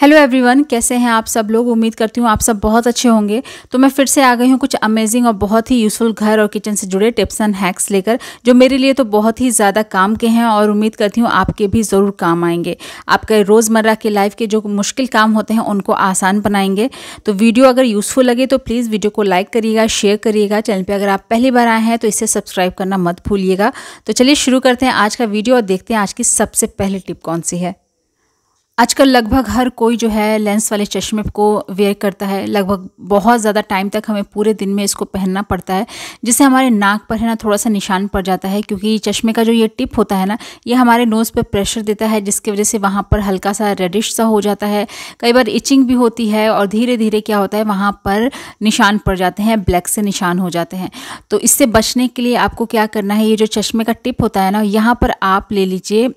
hello everyone कैसे हैं आप सब लोग उम्मीद करती हूँ आप सब बहुत अच्छे होंगे तो मैं फिर से आ गई हूँ कुछ अमेजिंग और बहुत ही यूज़फुल घर और किचन से जुड़े टिप्स एंड हैक्स लेकर जो मेरे लिए तो बहुत ही ज़्यादा काम के हैं और उम्मीद करती हूँ आपके भी ज़रूर काम आएंगे आपके रोज़मर्रा के लाइफ के जो मुश्किल काम होते हैं उनको आसान बनाएंगे तो वीडियो अगर यूज़फुल लगे तो प्लीज़ वीडियो को लाइक करिएगा शेयर करिएगा चैनल पर अगर आप पहली बार आए हैं तो इसे सब्सक्राइब करना मत भूलिएगा तो चलिए शुरू करते हैं आज का वीडियो और देखते हैं आज की सबसे पहली टिप कौन सी है आजकल लगभग हर कोई जो है लेंस वाले चश्मे को वेयर करता है लगभग बहुत ज़्यादा टाइम तक हमें पूरे दिन में इसको पहनना पड़ता है जिससे हमारे नाक पर है ना थोड़ा सा निशान पड़ जाता है क्योंकि चश्मे का जो ये टिप होता है ना ये हमारे नोज़ पे प्रेशर देता है जिसकी वजह से वहाँ पर हल्का सा रेडिश सा हो जाता है कई बार इचिंग भी होती है और धीरे धीरे क्या होता है वहाँ पर निशान पड़ जाते हैं ब्लैक से निशान हो जाते हैं तो इससे बचने के लिए आपको क्या करना है ये जो चश्मे का टिप होता है ना यहाँ पर आप ले लीजिए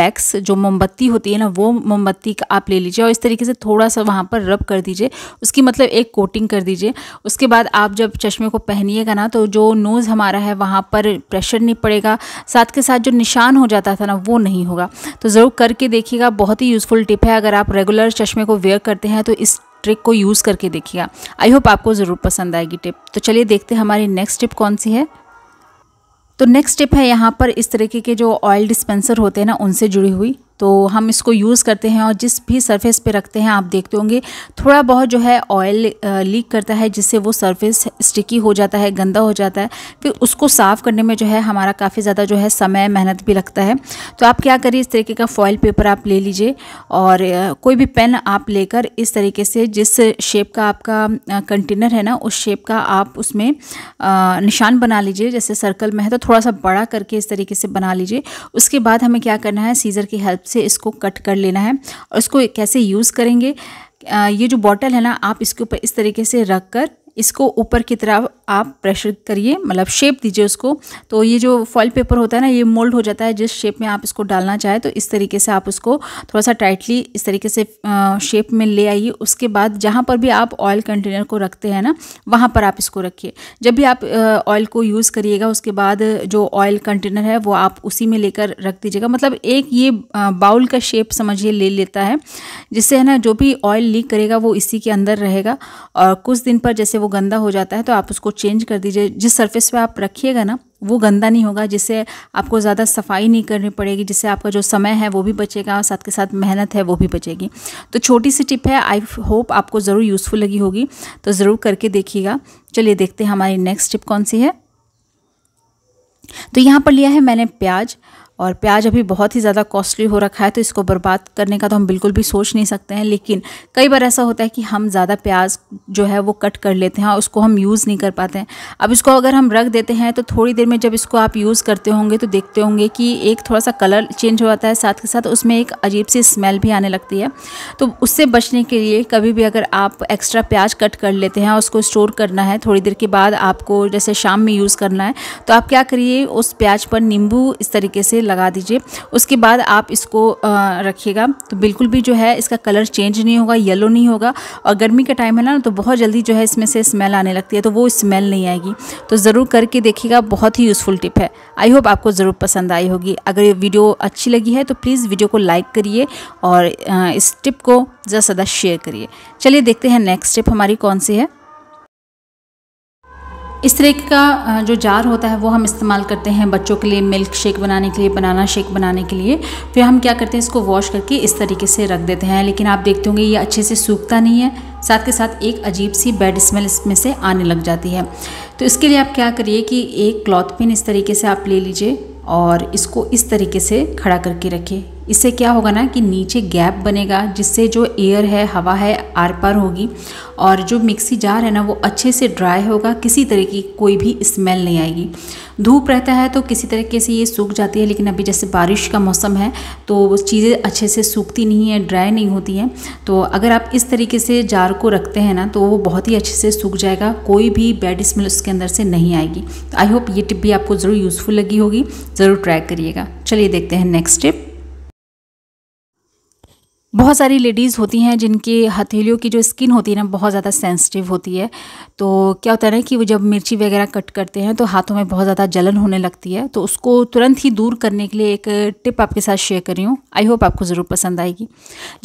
वैक्स जो मोमबत्ती होती है ना वो मोमबत्ती का आप ले लीजिए और इस तरीके से थोड़ा सा वहाँ पर रब कर दीजिए उसकी मतलब एक कोटिंग कर दीजिए उसके बाद आप जब चश्मे को पहनिएगा ना तो जो नोज़ हमारा है वहाँ पर प्रेशर नहीं पड़ेगा साथ के साथ जो निशान हो जाता था ना वो नहीं होगा तो ज़रूर करके देखिएगा बहुत ही यूज़फुल टिप है अगर आप रेगुलर चश्मे को वेयर करते हैं तो इस ट्रिक को यूज़ करके देखिएगा आई होप आपको ज़रूर पसंद आएगी टिप तो चलिए देखते हैं हमारी नेक्स्ट टिप कौन सी है तो नेक्स्ट टिप है यहाँ पर इस तरीके के जो ऑयल डिस्पेंसर होते हैं ना उनसे जुड़ी हुई तो हम इसको यूज़ करते हैं और जिस भी सरफेस पे रखते हैं आप देखते होंगे थोड़ा बहुत जो है ऑयल लीक करता है जिससे वो सरफेस स्टिकी हो जाता है गंदा हो जाता है फिर उसको साफ़ करने में जो है हमारा काफ़ी ज़्यादा जो है समय मेहनत भी लगता है तो आप क्या करिए इस तरीके का फॉयल पेपर आप ले लीजिए और कोई भी पेन आप लेकर इस तरीके से जिस शेप का आपका कंटेनर है ना उस शेप का आप उसमें निशान बना लीजिए जैसे सर्कल में है तो थोड़ा सा बड़ा करके इस तरीके से बना लीजिए उसके बाद हमें क्या करना है सीज़र की हेल्प से इसको कट कर लेना है और इसको कैसे यूज़ करेंगे ये जो बॉटल है ना आप इसके ऊपर इस तरीके से रख कर इसको ऊपर की तरफ आप प्रेशर करिए मतलब शेप दीजिए उसको तो ये जो फॉइल पेपर होता है ना ये मोल्ड हो जाता है जिस शेप में आप इसको डालना चाहें तो इस तरीके से आप उसको थोड़ा सा टाइटली इस तरीके से शेप में ले आइए उसके बाद जहाँ पर भी आप ऑयल कंटेनर को रखते हैं ना वहाँ पर आप इसको रखिए जब भी आप ऑयल को यूज़ करिएगा उसके बाद जो ऑयल कंटेनर है वो आप उसी में लेकर रख दीजिएगा मतलब एक ये बाउल का शेप समझिए ले लेता है जिससे है ना जो भी ऑयल लीक करेगा वो इसी के अंदर रहेगा और कुछ दिन पर जैसे वो गंदा हो जाता है तो आप उसको चेंज कर दीजिए जिस सरफेस पे आप रखिएगा ना वो गंदा नहीं होगा जिससे आपको ज़्यादा सफाई नहीं करनी पड़ेगी जिससे आपका जो समय है वो भी बचेगा और साथ के साथ मेहनत है वो भी बचेगी तो छोटी सी टिप है आई होप आपको ज़रूर यूज़फुल लगी होगी तो ज़रूर करके देखिएगा चलिए देखते हैं हमारी नेक्स्ट टिप कौन सी है तो यहाँ पर लिया है मैंने प्याज और प्याज अभी बहुत ही ज़्यादा कॉस्टली हो रखा है तो इसको बर्बाद करने का तो हम बिल्कुल भी सोच नहीं सकते हैं लेकिन कई बार ऐसा होता है कि हम ज़्यादा प्याज जो है वो कट कर लेते हैं और उसको हम यूज़ नहीं कर पाते हैं अब इसको अगर हम रख देते हैं तो थोड़ी देर में जब इसको आप यूज़ करते होंगे तो देखते होंगे कि एक थोड़ा सा कलर चेंज हो जाता है साथ के साथ उसमें एक अजीब सी स्मेल भी आने लगती है तो उससे बचने के लिए कभी भी अगर आप एक्स्ट्रा प्याज कट कर लेते हैं और उसको स्टोर करना है थोड़ी देर के बाद आपको जैसे शाम में यूज़ करना है तो आप क्या करिए उस प्याज पर नींबू इस तरीके से लगा दीजिए उसके बाद आप इसको रखिएगा तो बिल्कुल भी जो है इसका कलर चेंज नहीं होगा येलो नहीं होगा और गर्मी का टाइम है ना तो बहुत जल्दी जो है इसमें से स्मेल आने लगती है तो वो स्मेल नहीं आएगी तो ज़रूर करके देखिएगा बहुत ही यूज़फुल टिप है आई होप आपको ज़रूर पसंद आई होगी अगर ये वीडियो अच्छी लगी है तो प्लीज़ वीडियो को लाइक करिए और इस टिप को ज़्यादा सदा शेयर करिए चलिए देखते हैं नेक्स्ट टिप हमारी कौन सी है इस तरीके का जो जार होता है वो हम इस्तेमाल करते हैं बच्चों के लिए मिल्क शेक बनाने के लिए बनाना शेक बनाने के लिए फिर हम क्या करते हैं इसको वॉश करके इस तरीके से रख देते हैं लेकिन आप देखते होंगे ये अच्छे से सूखता नहीं है साथ के साथ एक अजीब सी बैड स्मेल इसमें से आने लग जाती है तो इसके लिए आप क्या करिए कि एक क्लॉथ पिन इस तरीके से आप ले लीजिए और इसको इस तरीके से खड़ा करके रखिए इससे क्या होगा ना कि नीचे गैप बनेगा जिससे जो एयर है हवा है आर पार होगी और जो मिक्सी जार है ना वो अच्छे से ड्राई होगा किसी तरह की कोई भी स्मेल नहीं आएगी धूप रहता है तो किसी तरीके से ये सूख जाती है लेकिन अभी जैसे बारिश का मौसम है तो चीज़ें अच्छे से सूखती नहीं है ड्राई नहीं होती हैं तो अगर आप इस तरीके से जार को रखते हैं ना तो वो बहुत ही अच्छे से सूख जाएगा कोई भी बैड स्मेल उसके अंदर से नहीं आएगी आई होप ये टिप भी आपको ज़रूर यूज़फुल लगी होगी ज़रूर ट्राई करिएगा चलिए देखते हैं नेक्स्ट टिप बहुत सारी लेडीज़ होती हैं जिनके हथेलियों की जो स्किन होती है ना बहुत ज़्यादा सेंसिटिव होती है तो क्या होता है ना कि वो जब मिर्ची वगैरह कट करते हैं तो हाथों में बहुत ज़्यादा जलन होने लगती है तो उसको तुरंत ही दूर करने के लिए एक टिप आपके साथ शेयर करी हूँ आई होप आपको ज़रूर पसंद आएगी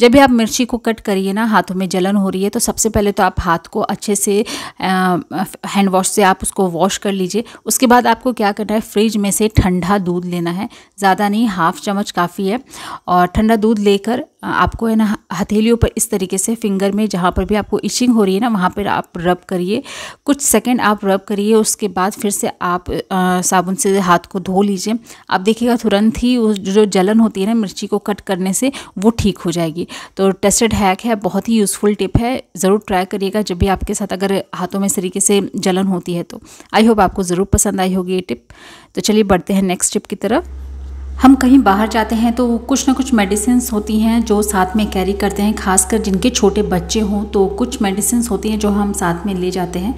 जब भी आप मिर्ची को कट करिए ना हाथों में जलन हो रही है तो सबसे पहले तो आप हाथ को अच्छे से हैंड वॉश से आप उसको वॉश कर लीजिए उसके बाद आपको क्या करना है फ्रिज में से ठंडा दूध लेना है ज़्यादा नहीं हाफ चम्मच काफ़ी है और ठंडा दूध लेकर आपको है ना हथेलियों पर इस तरीके से फिंगर में जहाँ पर भी आपको इचिंग हो रही है ना वहाँ पर आप रब करिए कुछ सेकंड आप रब करिए उसके बाद फिर से आप आ, साबुन से हाथ को धो लीजिए आप देखिएगा तुरंत ही उस जो जलन होती है ना मिर्ची को कट करने से वो ठीक हो जाएगी तो टेस्टेड हैक है बहुत ही यूज़फुल टिप है ज़रूर ट्राई करिएगा जब भी आपके साथ अगर हाथों में इस तरीके से जलन होती है तो आई होप आपको ज़रूर पसंद आई होगी ये टिप तो चलिए बढ़ते हैं नेक्स्ट टिप की तरफ हम कहीं बाहर जाते हैं तो कुछ ना कुछ मेडिसिन होती हैं जो साथ में कैरी करते हैं खासकर जिनके छोटे बच्चे हों तो कुछ मेडिसिन होती हैं जो हम साथ में ले जाते हैं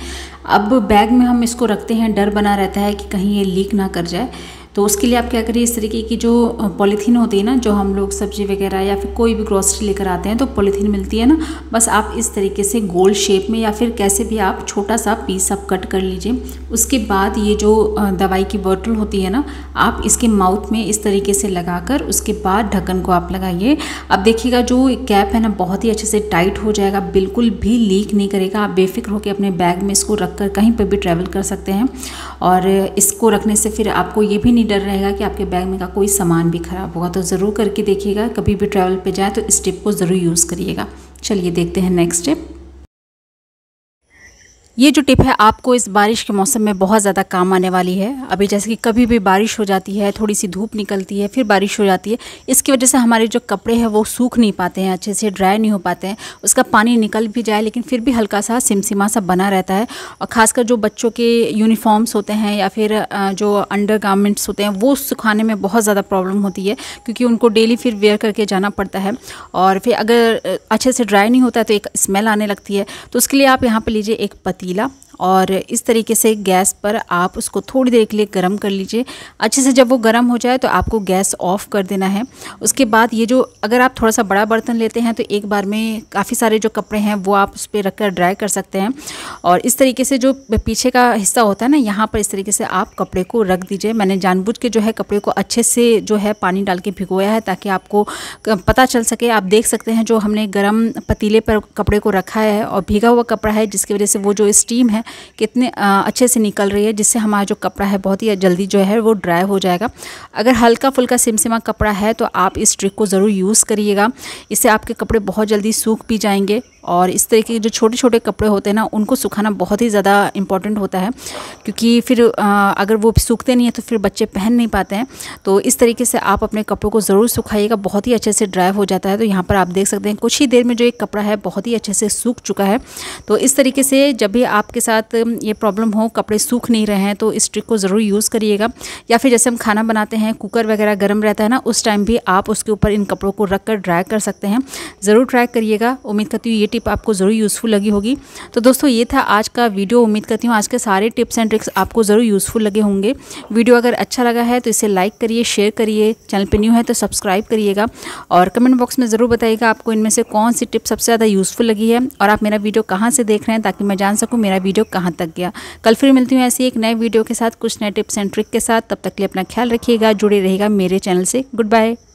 अब बैग में हम इसको रखते हैं डर बना रहता है कि कहीं ये लीक ना कर जाए तो उसके लिए आप क्या करिए इस तरीके की जो पॉलीथीन होती है ना जो हम लोग सब्जी वगैरह या फिर कोई भी ग्रॉसरी लेकर आते हैं तो पॉलीथीन मिलती है ना बस आप इस तरीके से गोल शेप में या फिर कैसे भी आप छोटा सा पीस आप कट कर लीजिए उसके बाद ये जो दवाई की बॉटल होती है ना आप इसके माउथ में इस तरीके से कर उसके बाद ढक्कन को आप लगाइए अब देखिएगा जो कैप है ना बहुत ही अच्छे से टाइट हो जाएगा बिल्कुल भी लीक नहीं करेगा आप बेफिक्र होकर अपने बैग में इसको रख कर कहीं पर भी ट्रैवल कर सकते हैं और इसको रखने से फिर आपको ये भी नहीं डर रहेगा कि आपके बैग में का कोई सामान भी ख़राब होगा तो ज़रूर करके देखिएगा कभी भी ट्रैवल पे जाए तो इस टिप को ज़रूर यूज़ करिएगा चलिए देखते हैं नेक्स्ट स्टेप ये जो टिप है आपको इस बारिश के मौसम में बहुत ज़्यादा काम आने वाली है अभी जैसे कि कभी भी बारिश हो जाती है थोड़ी सी धूप निकलती है फिर बारिश हो जाती है इसकी वजह से हमारे जो कपड़े हैं वो सूख नहीं पाते हैं अच्छे से ड्राई नहीं हो पाते हैं उसका पानी निकल भी जाए लेकिन फिर भी हल्का सा सिमसिमा सा बना रहता है और ख़ासकर जो बच्चों के यूनिफॉर्म्स होते हैं या फिर जो अंडर होते हैं वो सुखाने में बहुत ज़्यादा प्रॉब्लम होती है क्योंकि उनको डेली फिर वेयर करके जाना पड़ता है और फिर अगर अच्छे से ड्राई नहीं होता है तो एक स्मेल आने लगती है तो उसके लिए आप यहाँ पर लीजिए एक पत्ती tila और इस तरीके से गैस पर आप उसको थोड़ी देर के लिए गर्म कर लीजिए अच्छे से जब वो गर्म हो जाए तो आपको गैस ऑफ कर देना है उसके बाद ये जो अगर आप थोड़ा सा बड़ा बर्तन लेते हैं तो एक बार में काफ़ी सारे जो कपड़े हैं वो आप उस पर रख कर ड्राई कर सकते हैं और इस तरीके से जो पीछे का हिस्सा होता है ना यहाँ पर इस तरीके से आप कपड़े को रख दीजिए मैंने जानबूझ के जो है कपड़े को अच्छे से जो है पानी डाल के भिगोया है ताकि आपको पता चल सके आप देख सकते हैं जो हमने गर्म पतीले पर कपड़े को रखा है और भीगा हुआ कपड़ा है जिसकी वजह से वो जो स्टीम है कितने अच्छे से निकल रही है जिससे हमारा जो कपड़ा है बहुत ही जल्दी जो है वो ड्राई हो जाएगा अगर हल्का फुल्का सिमसिमा कपड़ा है तो आप इस ट्रिक को ज़रूर यूज़ करिएगा इससे आपके कपड़े बहुत जल्दी सूख भी जाएंगे और इस तरह के जो छोटे छोटे कपड़े होते हैं ना उनको सुखाना बहुत ही ज़्यादा इम्पॉर्टेंट होता है क्योंकि फिर आ, अगर वो सूखते नहीं हैं तो फिर बच्चे पहन नहीं पाते हैं तो इस तरीके से आप अपने कपड़ों को ज़रूर सुखाइएगा बहुत ही अच्छे से ड्राई हो जाता है तो यहाँ पर आप देख सकते हैं कुछ ही देर में जो एक कपड़ा है बहुत ही अच्छे से सूख चुका है तो इस तरीके से जब भी आपके साथ ये प्रॉब्लम हो कपड़े सूख नहीं रहे हैं तो इस ट्रिक को ज़रूर यूज़ करिएगा या फिर जैसे हम खाना बनाते हैं कुकर वगैरह गर्म रहता है ना उस टाइम भी आप उसके ऊपर इन कपड़ों को रख कर ड्राई कर सकते हैं ज़रूर ट्राई करिएगा उम्मीद करती हूँ ये टिप आपको ज़रूर यूज़फुल लगी होगी तो दोस्तों ये था आज का वीडियो उम्मीद करती हूँ आज के सारे टिप्स एंड ट्रिक्स आपको ज़रूर यूज़फुल लगे होंगे वीडियो अगर अच्छा लगा है तो इसे लाइक करिए शेयर करिए चैनल पर न्यू है तो सब्सक्राइब करिएगा और कमेंट बॉक्स में ज़रूर बताइएगा आपको इनमें से कौन सी टिप सबसे ज़्यादा यूज़फुल लगी है और आप मेरा वीडियो कहाँ से देख रहे हैं ताकि मैं जान सकूँ मेरा वीडियो कहाँ तक गया कल फिर मिलती हूँ ऐसी एक नए वीडियो के साथ कुछ नए टिप्स एंड ट्रिक के साथ तब तक के लिए अपना ख्याल रखिएगा जुड़े रहेगा मेरे चैनल से गुड बाय